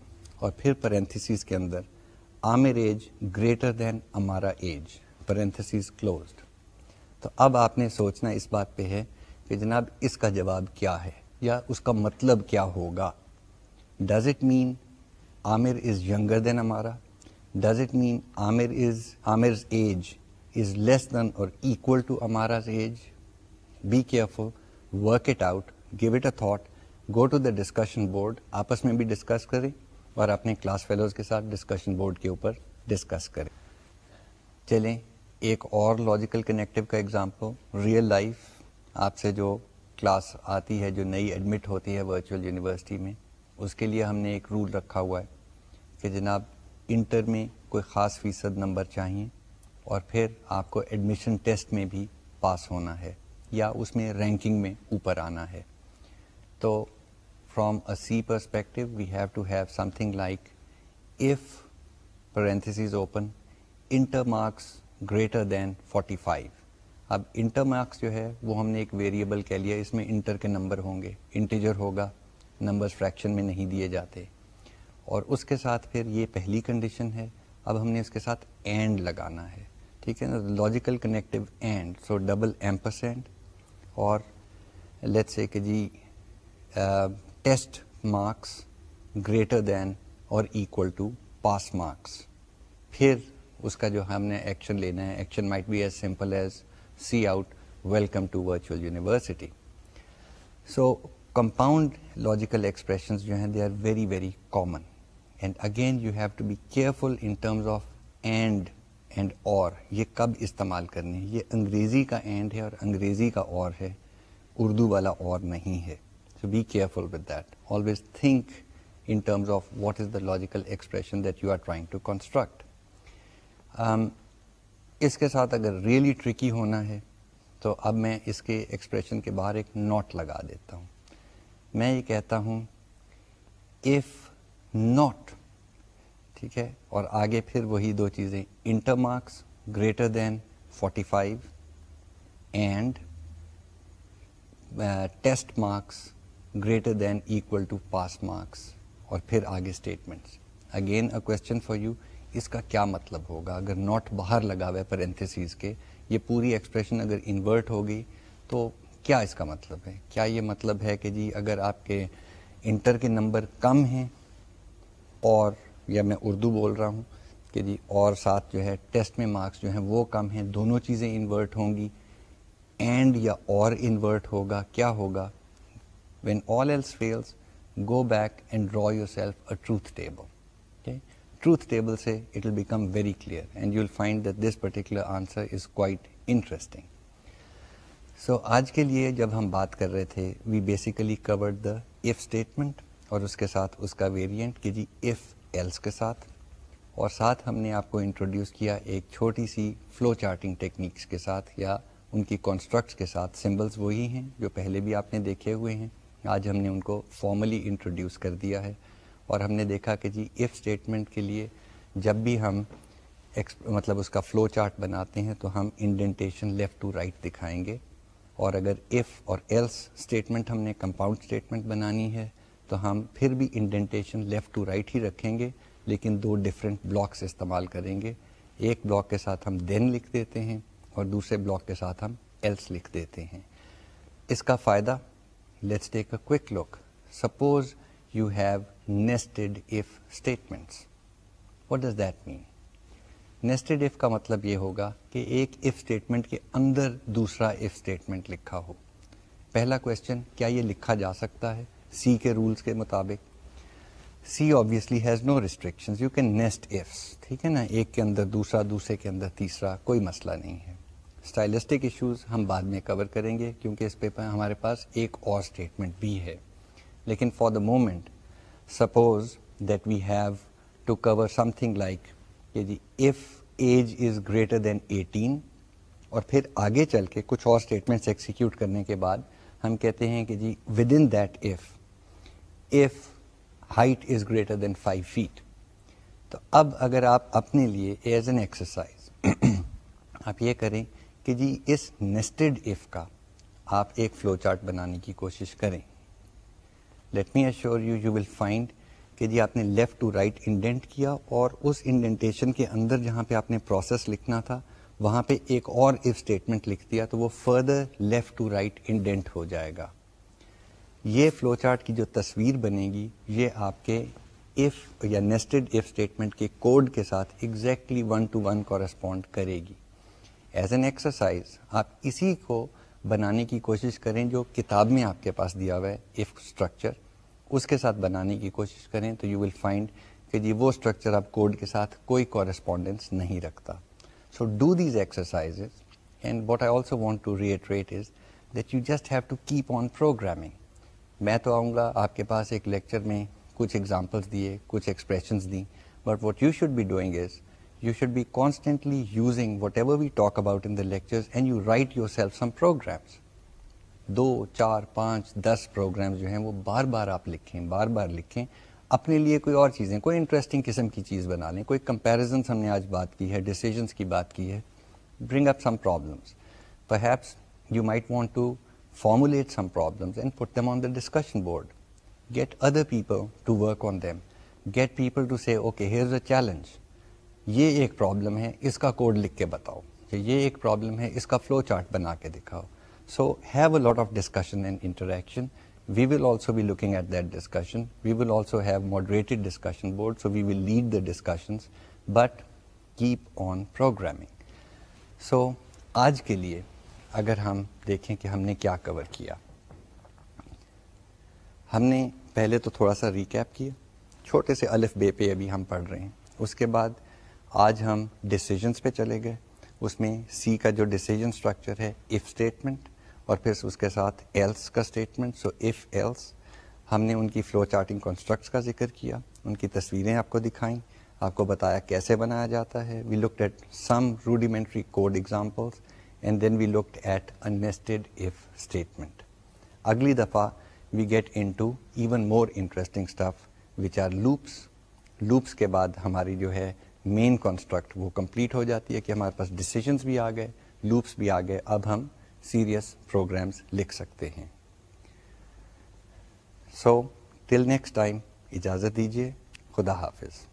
और फिर parentheses के अंदर आमिर एज ग्रेटर देन हमारा एज पेरेंथेसिस क्लोज्ड तो अब आपने सोचना इस बात पे है कि जनाब इसका जवाब क्या है या उसका मतलब क्या होगा does it mean Amir is younger than Amara does it mean Amir is Amir age is less than और equal to Amara's age be careful work it out give it a thought go to the discussion board आपस में भी discuss करें और अपने class fellows के साथ discussion board के ऊपर डिस्कस करें चलें एक और लॉजिकल कनेक्टिव का एग्जांपल रियल लाइफ आपसे जो क्लास आती है जो नई एडमिट होती है वर्चुअल यूनिवर्सिटी में उसके लिए हमने एक रूल रखा हुआ है कि जनाब इंटर में कोई ख़ास फीसद नंबर चाहिए और फिर आपको एडमिशन टेस्ट में भी पास होना है या उसमें रैंकिंग में ऊपर आना है तो from a C perspective we have to have something like if parentheses open inter marks greater than 45 अब इंटर मार्क्स जो है वो हमने एक वेरिएबल कह लिया इसमें इंटर के नंबर होंगे इंटीजर होगा नंबर्स फ्रैक्शन में नहीं दिए जाते और उसके साथ फिर ये पहली कंडीशन है अब हमने इसके साथ एंड लगाना है ठीक है ना logical connective and so double ampersand or let's say the uh, test marks greater than और equal to pass marks फिर उसका जो हमने एक्शन लेना है action might be as simple as C out welcome to virtual university so compound logical expression जो हैं they are very very common and again you have to be careful in terms of and and और ये कब इस्तेमाल करने हैं ये अंग्रेज़ी का एंड है और अंग्रेज़ी का और है उर्दू वाला और नहीं है so be careful with that always think in terms of what is the logical expression that you are trying to construct इसके साथ अगर रियली really ट्रिकी होना है तो अब मैं इसके एक्सप्रेशन के बाहर एक नोट लगा देता हूँ मैं ये कहता हूँ इफ़ नोट ठीक है और आगे फिर वही दो चीज़ें inter marks greater than 45 and test marks greater than equal to pass marks और फिर आगे statements again a question for you इसका क्या मतलब होगा अगर नॉट बाहर लगा हुआ है पेरेंथेसिस के ये पूरी एक्सप्रेशन अगर इन्वर्ट हो गई तो क्या इसका मतलब है क्या ये मतलब है कि जी अगर आपके इंटर के नंबर कम हैं और या मैं उर्दू बोल रहा हूँ कि जी और साथ जो है टेस्ट में मार्क्स जो हैं वो कम हैं दोनों चीज़ें इन्वर्ट होंगी एंड या और इन्वर्ट होगा क्या होगा when all else fails go back and draw yourself a truth table okay truth table से it will become very clear and you will find that this particular answer is quite interesting so आज के लिए जब हम बात कर रहे थे we basically covered the if statement और उसके साथ उसका वेरिएंट कि जी इफ़ एल्स के साथ और साथ हमने आपको इंट्रोड्यूस किया एक छोटी सी फ्लो चार्टिंग टेक्निक्स के साथ या उनकी कॉन्स्ट्रक्ट्स के साथ सिंबल्स वही हैं जो पहले भी आपने देखे हुए हैं आज हमने उनको फॉर्मली इंट्रोड्यूस कर दिया है और हमने देखा कि जी इफ़ स्टेटमेंट के लिए जब भी हम मतलब उसका फ्लो चार्ट बनाते हैं तो हम इंडेंटेशन लेफ़्ट टू राइट दिखाएंगे और अगर इफ़ और एल्स स्टेटमेंट हमने कंपाउंड स्टेटमेंट बनानी है तो हम फिर भी इंडेंटेशन लेफ़्ट टू राइट ही रखेंगे लेकिन दो डिफरेंट ब्लॉक्स इस्तेमाल करेंगे एक ब्लॉक के साथ हम देन लिख देते हैं और दूसरे ब्लॉक के साथ हम एल्स लिख देते हैं इसका फ़ायदा let's take a quick look suppose you have nested if statements what does that mean nested if का मतलब ये होगा कि एक इफ़ स्टेटमेंट के अंदर दूसरा इफ़ स्टेटमेंट लिखा हो पहला क्वेश्चन क्या ये लिखा जा सकता है सी के रूल्स के मुताबिक C obviously has no restrictions you can nest ifs ठीक है ना एक के अंदर दूसरा दूसरे के अंदर तीसरा कोई मसला नहीं है स्टाइलिस्टिक इश्यूज हम बाद में कवर करेंगे क्योंकि इस पेपर हमारे पास एक और स्टेटमेंट भी है लेकिन for the moment suppose that we have to cover something like कि जी if age is greater than 18 और फिर आगे चल के कुछ और स्टेटमेंट्स एक्सिक्यूट करने के बाद हम कहते हैं कि जी with in that if if height is greater than five feet तो अब अगर आप अपने लिए एज एन एक्सरसाइज आप ये करें कि जी इस नेस्टेड इफ़ का आप एक फ्लो चार्ट बनाने की कोशिश करें let me assure you you will find कि जी आपने लेफ़्ट टू राइट इंडेंट किया और उस इंडेंटेशन के अंदर जहाँ पे आपने प्रोसेस लिखना था वहाँ पे एक और इफ स्टेटमेंट लिख दिया तो वो further left to right indent हो जाएगा ये फ्लो चार्ट की जो तस्वीर बनेगी ये आपके इफ़ या नेस्टेड इफ़ स्टेटमेंट के कोड के साथ exactly one to one correspond करेगी एज एन एक्सरसाइज आप इसी को बनाने की कोशिश करें जो किताब में आपके पास दिया हुआ है इफ़ स्ट्रक्चर उसके साथ बनाने की कोशिश करें तो यू विल फाइंड कि जी वो स्ट्रक्चर आप कोड के साथ कोई कॉरस्पॉन्डेंस नहीं रखता so do these exercises and what I also want to reiterate is that you just have to keep on programming. मैं तो आऊँगा आपके पास एक लेक्चर में कुछ एग्जाम्पल्स दिए कुछ एक्सप्रेशंस दी but what you should be doing is you should you constantly using whatever we talk about in the lectures and you write yourself some programs दो चार पाँच दस प्रोग्राम्स जो हैं वो बार बार आप लिखें बार बार लिखें अपने लिए कोई और चीज़ें कोई इंटरेस्टिंग किस्म की चीज़ बना लें कोई कंपैरिजन हमने आज बात की है डिसीजंस की बात की है bring up some problems perhaps you might want to formulate some problems and put them on the discussion board. Get other people to work on them. Get people to say, okay, here's a challenge. ये एक problem है इसका code लिख के बताओ ये एक problem है इसका flow chart बना के दिखाओ So have a lot of discussion and interaction. we will also be looking at that discussion. We will also have moderated discussion boards, so we will lead the discussions, but keep on programming. So, आज के अगर हम देखें कि हमने क्या cover किया हमने पहले तो थोड़ा सा रिकैप किया छोटे से अलिफ बे पे अभी हम पढ़ रहे हैं उसके बाद आज हम डिसीजंस पे चले गए उसमें सी का जो डिसीजन स्ट्रक्चर है इफ़ स्टेटमेंट और फिर उसके साथ एल्स का स्टेटमेंट सो इफ़ एल्स हमने उनकी फ्लो चार्टिंग कॉन्स्ट्रक्ट्स का जिक्र किया उनकी तस्वीरें आपको दिखाई आपको बताया कैसे बनाया जाता है we look at some rudimentary code examples and then we looked at a nested if statement. Agli dafa we get into even more interesting stuff which are loops. Loops ke baad humari jo hai, main construct, wo complete ho jati hai, ki हमारे पास decisions bhi aagay, loops bhi aagay, ab hum serious programs serious sakte hain. So, till next time, ijazat dijiye, khuda hafiz.